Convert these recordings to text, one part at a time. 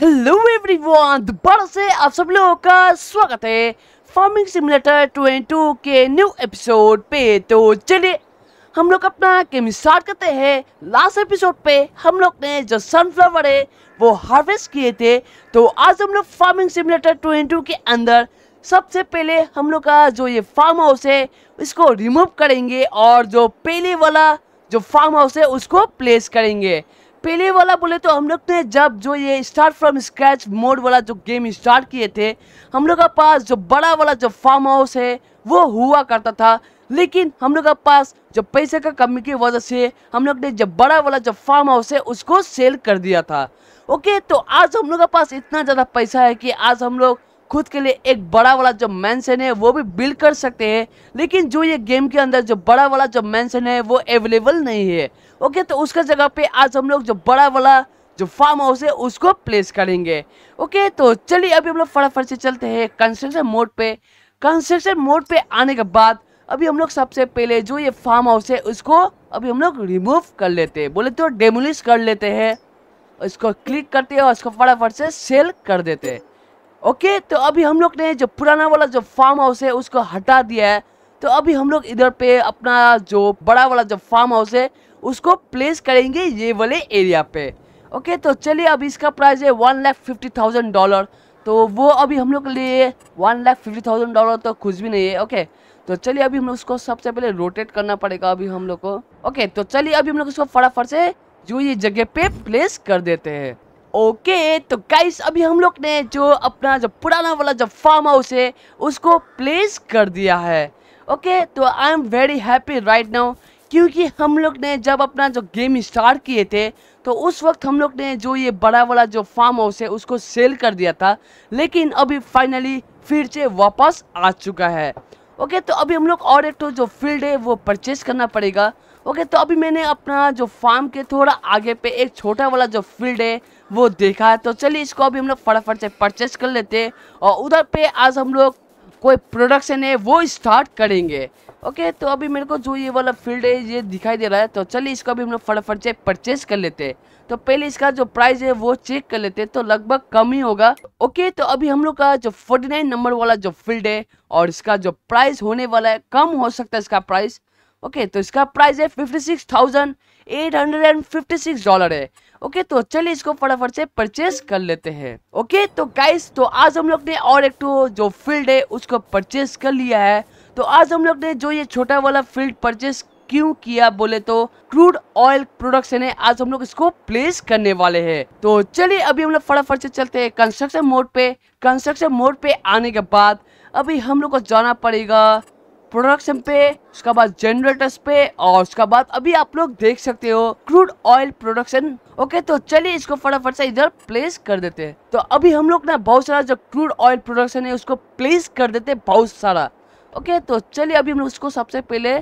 hello everyone दोबारा से आप सब लोगों का स्वागत है फार्मिंग सिमुलेटर 22 के न्यू एपिसोड पे तो चलिए हम लोग अपना गेम स्टार्ट करते हैं लास्ट एपिसोड पे हम लोग ने जो सनफ्लावर है वो हार्वेस्ट किए थे तो आज हम लोग फार्मिंग सिमुलेटर 22 के अंदर सबसे पहले हम लोग का जो ये फार्म हाउस है इसको रिमूव करेंगे और जो पहले वाला जो फार्म हाउस है उसको प्लेस करेंगे पहले वाला बोले तो हम लोग ने जब जो ये स्टार्ट फ्रॉम स्क्रैच मोड वाला जो गेम स्टार्ट किए थे हम लोग का पास जो बड़ा वाला जो फार्म हाउस है वो हुआ करता था लेकिन हम लोग का पास जो पैसे का कमी की वजह से हम लोग ने जब बड़ा वाला जो फार्म हाउस है उसको सेल कर दिया था ओके तो आज हम लोग का पास इतना ज़्यादा पैसा है कि आज हम लोग खुद के लिए एक बड़ा वाला जो मैंसन है वो भी बिल्ड कर सकते हैं लेकिन जो ये गेम के अंदर जो बड़ा वाला जो मैंसन है वो अवेलेबल नहीं है ओके तो उसका जगह पे आज हम लोग जो बड़ा वाला जो फार्म हाउस है उसको प्लेस करेंगे ओके तो चलिए अभी हम लोग फटाफट से चलते हैं कंस्ट्रक्शन मोड पे कंस्ट्रक्शन मोड पे आने के बाद अभी हम लोग सबसे पहले जो ये फार्म हाउस है उसको अभी हम लोग रिमूव कर लेते हैं बोले तो डेमोलिश कर लेते हैं इसको क्लिक करते हैं और इसको फटाफट से सेल कर देते हैं ओके तो अभी हम लोग ने जो पुराना वाला जो फार्म हाउस है उसको हटा दिया है तो अभी हम लोग इधर पे अपना जो बड़ा वाला जो फार्म हाउस है उसको प्लेस करेंगे ये वाले एरिया पे ओके तो चलिए अब इसका प्राइस है one lakh fifty thousand dollar तो वो अभी हम लोग के लिए one lakh fifty thousand dollar तो कुछ भी नहीं है ओके तो चलिए अभी हम लोग उसको सबसे पहले रोटेट करना पड़ेगा अभी हम लोग को ओके तो चलिए अभी हम लोग उसको फटाफट से जो ये जगह पे प्लेस कर देते हैं ओके okay, तो गाइस अभी हम लोग ने जो अपना जो पुराना वाला जो फार्म हाउस है उसको प्लेस कर दिया है ओके okay, तो I am very happy right now क्योंकि हम लोग ने जब अपना जो गेम स्टार्ट किए थे तो उस वक्त हम लोग ने जो ये बड़ा वाला जो फार्म हाउस है उसको सेल कर दिया था लेकिन अभी फाइनली फिर से वापस आ चुका है ओके तो अभी हम लोग और एक तो जो फील्ड है वो परचेज करना पड़ेगा ओके तो अभी मैंने अपना जो फार्म के थोड़ा आगे पे एक छोटा वाला जो फील्ड है वो देखा है तो चलिए इसको अभी हम लोग फटाफट से परचेज कर लेते हैं और उधर पे आज हम लोग कोई प्रोडक्शन है वो स्टार्ट करेंगे ओके तो अभी मेरे को जो ये वाला फील्ड है ये दिखाई दे रहा है तो चलिए इसको अभी हम लोग फटाफट से परचेज कर लेते हैं तो पहले इसका जो प्राइस है वो चेक कर लेते हैं तो लगभग कम ही होगा ओके तो अभी हम लोग का जो 49 नंबर वाला जो फील्ड है और इसका जो प्राइस होने वाला है कम हो सकता है इसका प्राइस ओके तो इसका प्राइस है fifty six thousand eight hundred and fifty six dollar है ओके तो चलिए इसको फटाफट से परचेज कर लेते हैं ओके तो गाइस तो आज हम लोग ने और एक तो जो फील्ड है उसको परचेज कर लिया है तो आज हम लोग ने जो ये छोटा वाला फील्ड परचेस क्यों किया बोले तो क्रूड ऑयल प्रोडक्शन है आज हम लोग इसको प्लेस करने वाले हैं तो चलिए अभी हम लोग फटाफट से चलते हैं कंस्ट्रक्शन मोड पे कंस्ट्रक्शन मोड पे आने के बाद अभी हम लोग को जाना पड़ेगा प्रोडक्शन पे उसके बाद जनरेटर्स पे और उसके बाद अभी आप लोग देख सकते हो क्रूड ऑयल प्रोडक्शन ओके तो चलिए इसको फटाफट से इधर प्लेस कर देते हैं तो अभी हम लोग ना बहुत सारा जो क्रूड ऑयल प्रोडक्शन है उसको प्लेस कर देते हैं बहुत सारा ओके तो चलिए अभी हम उसको सबसे पहले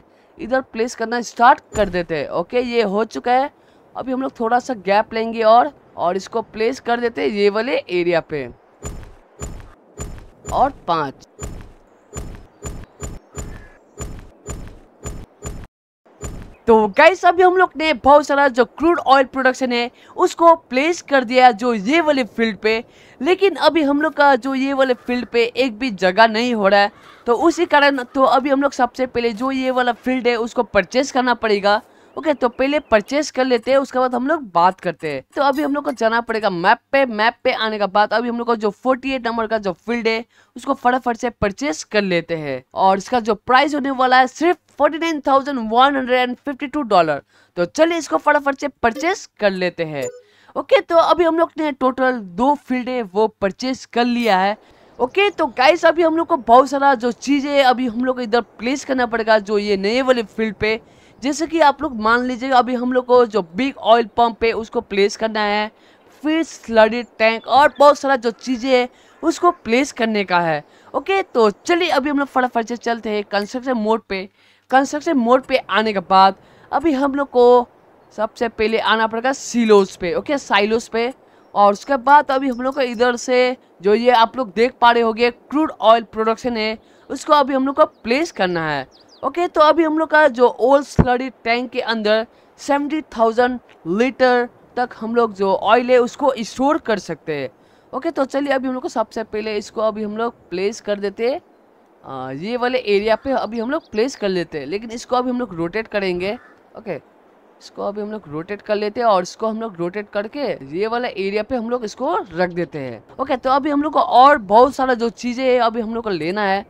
इधर प्लेस करना स्टार्ट कर देते हैं ओके ये हो चुका है अभी हम लोग थोड़ा सा गैप लेंगे और और इसको प्लेस कर देते हैं ये वाले एरिया पे और पाँच तो गाइस अभी हम लोग ने बहुत सारा जो क्रूड ऑयल प्रोडक्शन है उसको प्लेस कर दिया जो ये वाले फील्ड पे लेकिन अभी हम लोग का जो ये वाले फील्ड पे एक भी जगह नहीं हो रहा है तो उसी कारण तो अभी हम लोग सबसे पहले जो ये वाला फील्ड है उसको परचेस करना पड़ेगा ओके तो पहले परचेस कर लेते हैं उसके बाद हम लोग बात करते हैं तो अभी हम लोग को जाना पड़ेगा मैप पे मैप पे आने का बाद अभी हम लोग का जो 48 नंबर का जो फील्ड है उसको फटाफट से परचेस कर लेते हैं और इसका जो प्राइस होने वाला है सिर्फ 49,152 डॉलर तो चलिए इसको फटाफट से परचेस कर लेते हैं ओके तो अभी हम लोग ने टोटल दो फील्ड है वो परचेस कर लिया है ओके okay, तो गाइस अभी हम लोग को बहुत सारा जो चीज़ें अभी हम लोग को इधर प्लेस करना पड़ेगा जो ये नए वाले फील्ड पे जैसे कि आप लोग मान लीजिए अभी हम लोग को जो बिग ऑयल पंप है उसको प्लेस करना है फिर स्लडी टैंक और बहुत सारा जो चीज़ें है उसको प्लेस करने का है ओके okay, तो चलिए अभी हम लोग फटाफट से चलते हैं कंस्ट्रक्शन मोड पे कंस्ट्रक्शन मोड पे आने के बाद अभी हम लोग को सबसे पहले आना पड़ेगा सिलोस पे ओके साइलोज पे और उसके बाद अभी हम लोग को इधर से जो ये आप लोग देख पा रहे होंगे क्रूड ऑयल प्रोडक्शन है उसको अभी हम लोग को प्लेस करना है ओके तो अभी हम लोग का जो ओल्ड स्लरी टैंक के अंदर सेवेंटी थाउजेंड लीटर तक हम लोग जो ऑयल है उसको स्टोर कर सकते हैं ओके तो चलिए अभी हम लोग को सबसे पहले इसको अभी हम लोग प्लेस कर देते हैं आ, ये वाले एरिया पे अभी हम लोग प्लेस कर लेते हैं लेकिन इसको अभी हम लोग रोटेट करेंगे ओके इसको अभी हम लोग रोटेट कर लेते हैं और इसको हम लोग रोटेट करके ये वाला एरिया पे हम लोग इसको रख देते हैं ओके तो अभी हम लोग को और बहुत सारा जो चीज़ें अभी हम लोग को लेना है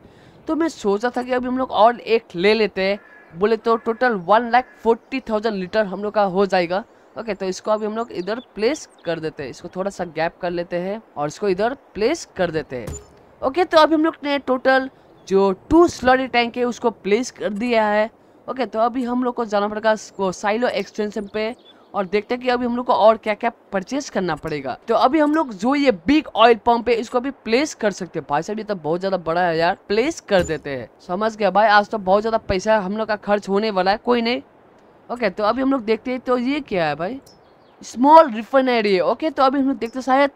तो मैं सोचा था कि अभी हम लोग और एक ले लेते हैं बोले तो total one lakh forty thousand litre हम लोग का हो जाएगा ओके तो इसको अभी हम लोग इधर प्लेस कर देते हैं इसको थोड़ा सा गैप कर लेते हैं और इसको इधर प्लेस कर देते हैं ओके तो अभी हम लोग ने टोटल जो टू स्लॉरी टैंक है उसको प्लेस कर दिया है ओके तो अभी हम लोग को जाना पड़ेगा साइलो एक्सटेंशन पे और देखते हैं कि अभी हम लोग को और क्या क्या परचेज करना पड़ेगा तो अभी हम लोग जो ये बिग ऑयल पंप है इसको अभी प्लेस कर सकते हैं भाई साहब ये तो बहुत ज्यादा बड़ा है यार प्लेस कर देते हैं समझ गया भाई आज तो बहुत ज्यादा पैसा हम लोग का खर्च होने वाला है कोई नहीं ओके तो अभी हम लोग देखते हैं तो ये क्या है भाई स्मॉल रिफाइनरी है ओके तो अभी हम लोग देखते शायद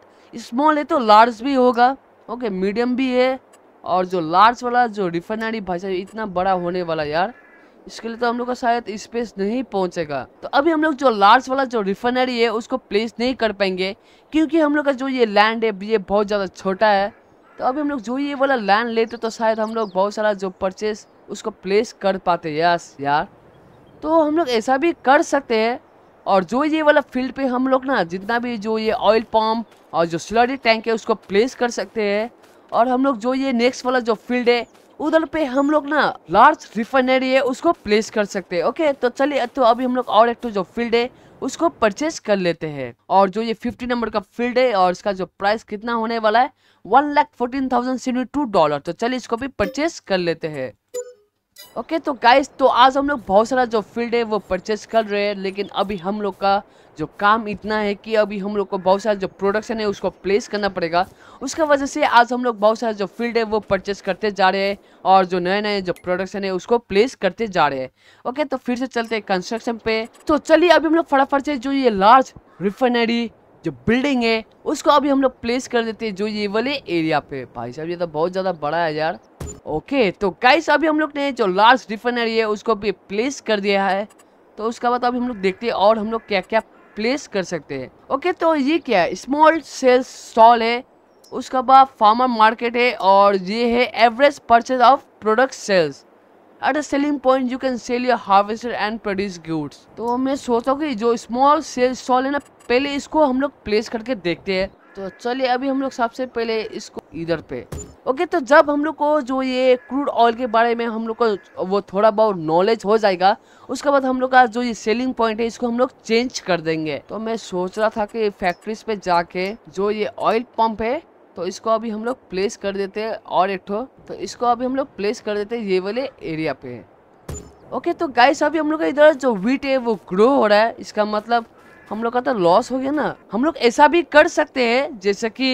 स्मॉल है तो लार्ज भी होगा ओके मीडियम भी है और जो लार्ज वाला जो रिफाइनरी भाई साहब इतना बड़ा होने वाला यार इसके लिए तो हम लोग का शायद स्पेस नहीं पहुंचेगा तो अभी हम लोग जो लार्ज वाला जो रिफाइनरी है उसको प्लेस नहीं कर पाएंगे क्योंकि हम लोग का जो ये लैंड है ये बहुत ज़्यादा छोटा है तो अभी हम लोग जो ये वाला लैंड लेते तो शायद हम लोग बहुत सारा जो परचेस उसको प्लेस कर पाते यस यार तो हम लोग ऐसा भी कर सकते हैं और जो ये वाला फील्ड पे हम लोग ना जितना भी जो ये ऑयल पम्प और जो स्लरी टैंक है उसको प्लेस कर सकते हैं और हम लोग जो ये नेक्स्ट वाला जो फील्ड है उधर पे हम लोग ना लार्ज रिफाइनरी है उसको प्लेस कर सकते हैं ओके तो चलिए तो अभी हम लोग और एक तो जो फील्ड है उसको परचेज कर लेते हैं और जो ये फिफ्टी नंबर का फील्ड है और इसका जो प्राइस कितना होने वाला है one lakh fourteen thousand two dollar तो चलिए इसको भी परचेज कर लेते हैं ओके तो गाइस तो आज हम लोग बहुत सारा जो फील्ड है वो परचेज कर रहे हैं लेकिन अभी हम लोग का जो काम इतना है कि अभी हम लोग को बहुत सारा जो प्रोडक्शन है उसको प्लेस करना पड़ेगा उसका वजह से आज हम लोग बहुत सारा जो फील्ड है वो परचेज करते जा रहे हैं और जो नए नए जो प्रोडक्शन है उसको प्लेस करते जा रहे हैं ओके तो फिर से चलते हैं कंस्ट्रक्शन पे तो चलिए अभी हम लोग फटाफट से जो ये लार्ज रिफाइनरी जो बिल्डिंग है उसको अभी हम लोग प्लेस कर देते हैं जो ये वाले एरिया पे भाई साहब ये तो बहुत ज़्यादा बड़ा है यार ओके तो गाइस अभी हम लोग ने जो लास्ट रिफाइनरी है उसको भी प्लेस कर दिया है तो उसका बाद अभी हम लोग देखते हैं और हम लोग क्या क्या प्लेस कर सकते हैं ओके तो ये क्या है स्मॉल सेल्स स्टॉल है उसका बाद फार्मर मार्केट है और ये है average purchase of product sales at a selling point you can sell your harvester and produce goods तो मैं सोचता हूँ कि जो स्मॉल सेल्स स्टॉल है ना पहले इसको हम लोग प्लेस करके देखते हैं तो चलिए अभी हम लोग सबसे पहले इसको इधर पे ओके तो जब हम लोग को जो ये क्रूड ऑयल के बारे में हम लोग को वो थोड़ा बहुत नॉलेज हो जाएगा उसके बाद हम लोग का जो ये सेलिंग पॉइंट है इसको हम लोग चेंज कर देंगे तो मैं सोच रहा था कि फैक्ट्रीज पे जाके जो ये ऑयल पंप है तो इसको अभी हम लोग प्लेस कर देते हैं और एक ठो तो इसको अभी हम लोग प्लेस कर देते हैं ये वाले एरिया पे ओके तो गाइस अभी हम लोग का इधर जो वीट है वो ग्रो हो रहा है इसका मतलब हम लोग का तो लॉस हो गया ना हम लोग ऐसा भी कर सकते हैं जैसे कि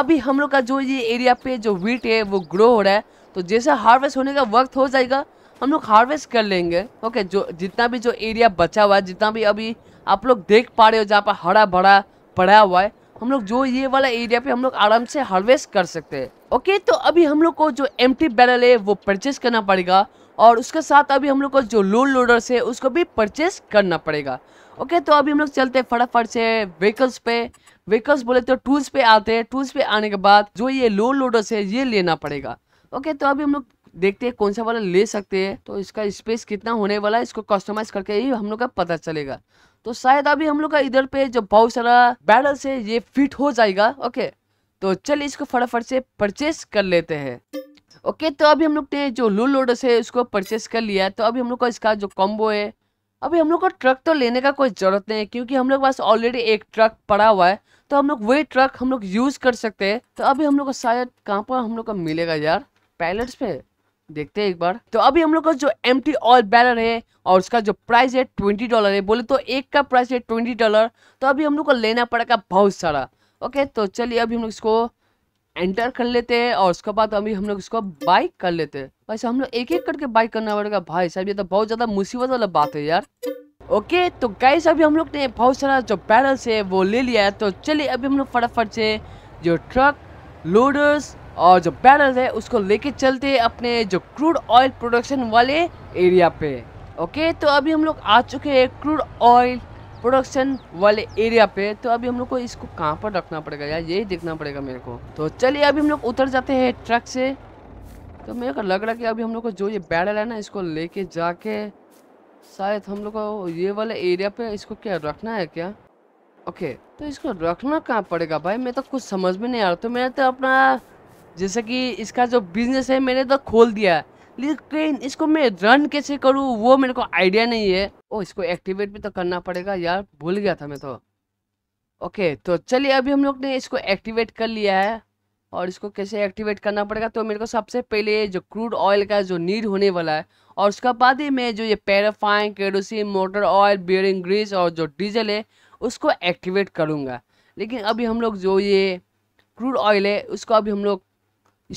अभी हम लोग का जो ये एरिया पे जो वीट है वो ग्रो हो रहा है तो जैसे हार्वेस्ट होने का वक्त हो जाएगा हम लोग हार्वेस्ट कर लेंगे ओके जो जितना भी जो एरिया बचा हुआ है जितना भी अभी आप लोग देख पा रहे हो जहाँ पर हरा भरा पड़ा हुआ है हम लोग जो ये वाला एरिया पे हम लोग आराम से हार्वेस्ट कर सकते हैं ओके तो अभी हम लोग को जो एम बैरल है वो परचेस करना पड़ेगा और उसके साथ अभी हम लोग को जो लोड लोडर्स है उसको भी परचेस करना पड़ेगा ओके तो अभी हम लोग चलते हैं फटाफट से व्हीकल्स पे व्हीकल्स बोले तो टूल्स पे आते हैं टूल्स पे आने के बाद जो ये लो लोडर्स है ये लेना पड़ेगा ओके तो अभी हम लोग देखते हैं कौन सा वाला ले सकते हैं तो इसका स्पेस कितना होने वाला है इसको कस्टमाइज करके ही हम लोग का पता चलेगा तो शायद अभी हम लोग का इधर पे जो बहुत सारा बैडल्स है ये फिट हो जाएगा ओके तो चलिए इसको फटाफट से परचेस कर लेते हैं ओके तो अभी हम लोग ने जो लो लोडर्स है उसको परचेस कर लिया तो अभी हम लोग का इसका जो कॉम्बो है अभी हम लोग को ट्रक तो लेने का कोई ज़रूरत नहीं है क्योंकि हम लोग पास ऑलरेडी एक ट्रक पड़ा हुआ है तो हम लोग वही ट्रक हम लोग यूज़ कर सकते हैं तो अभी हम लोग को शायद कहाँ पर हम लोग को मिलेगा यार पैलेट्स पे देखते हैं एक बार तो अभी हम लोग का जो एम टी ऑयल बैलर है और उसका जो प्राइस है ट्वेंटी डॉलर है बोले तो एक का प्राइस है ट्वेंटी डॉलर तो अभी हम लोग को लेना पड़ेगा बहुत सारा ओके तो चलिए अभी हम लोग इसको एंटर कर लेते हैं और उसके बाद अभी हम लोग इसको बाइक कर लेते हैं भाई साहब हम लोग एक एक करके बाइक करना पड़ेगा भाई साहब ये तो बहुत ज़्यादा मुसीबत वाला बात है यार ओके तो गाइस अभी हम लोग ने बहुत सारा जो पैरल्स है वो ले लिया है तो चलिए अभी हम लोग फटाफट से जो ट्रक लोडर्स और जो बैरल है उसको लेके चलते अपने जो क्रूड ऑयल प्रोडक्शन वाले एरिया पे ओके तो अभी हम लोग आ चुके हैं क्रूड ऑयल प्रोडक्शन वाले एरिया पे तो अभी हम लोग को इसको कहाँ पर रखना पड़ेगा यार यही देखना पड़ेगा मेरे को तो चलिए अभी हम लोग उतर जाते हैं ट्रक से तो मेरे को लग रहा है कि अभी हम लोग को जो ये बैडल है ना इसको लेके जाके शायद हम लोग को ये वाले एरिया पे इसको क्या रखना है क्या ओके तो इसको रखना कहाँ पड़ेगा भाई मैं तो कुछ समझ में नहीं आ रहा तो मैंने तो अपना जैसे कि इसका जो बिजनेस है मैंने तो खोल दिया है लेकिन इसको मैं रन कैसे करूँ वो मेरे को आइडिया नहीं है ओ इसको एक्टिवेट भी तो करना पड़ेगा यार भूल गया था मैं तो ओके तो चलिए अभी हम लोग ने इसको एक्टिवेट कर लिया है और इसको कैसे एक्टिवेट करना पड़ेगा तो मेरे को सबसे पहले जो क्रूड ऑयल का जो नीड होने वाला है और उसका बाद ही मैं जो ये paraffin kerosene motor oil bearing grease और जो डीजल है उसको एक्टिवेट करूँगा लेकिन अभी हम लोग जो ये क्रूड ऑयल है उसको अभी हम लोग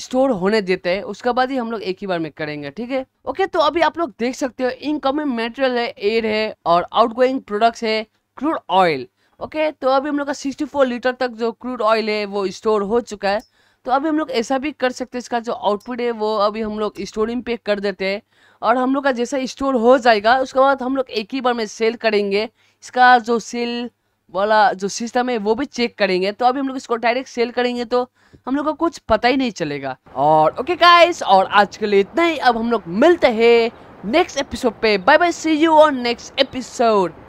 स्टोर होने देते हैं उसके बाद ही हम लोग एक ही बार में करेंगे ठीक है ओके तो अभी आप लोग देख सकते हो इनकमिंग मेटेरियल है एयर है और आउटगोइंग प्रोडक्ट्स है क्रूड ऑयल ओके तो अभी हम लोग का 64 लीटर तक जो क्रूड ऑयल है वो स्टोर हो चुका है तो अभी हम लोग ऐसा भी कर सकते हैं इसका जो आउटपुट है वो अभी हम लोग स्टोरिंग पे कर देते हैं और हम लोग का जैसा स्टोर हो जाएगा उसके बाद हम लोग एक ही बार में सेल करेंगे इसका जो सेल वाला जो सिस्टम है वो भी चेक करेंगे तो अभी हम लोग इसको डायरेक्ट सेल करेंगे तो हम लोग को कुछ पता ही नहीं चलेगा और ओके गाइस और आज के लिए इतना ही अब हम लोग मिलते हैं नेक्स्ट एपिसोड पे bye bye see you on next episode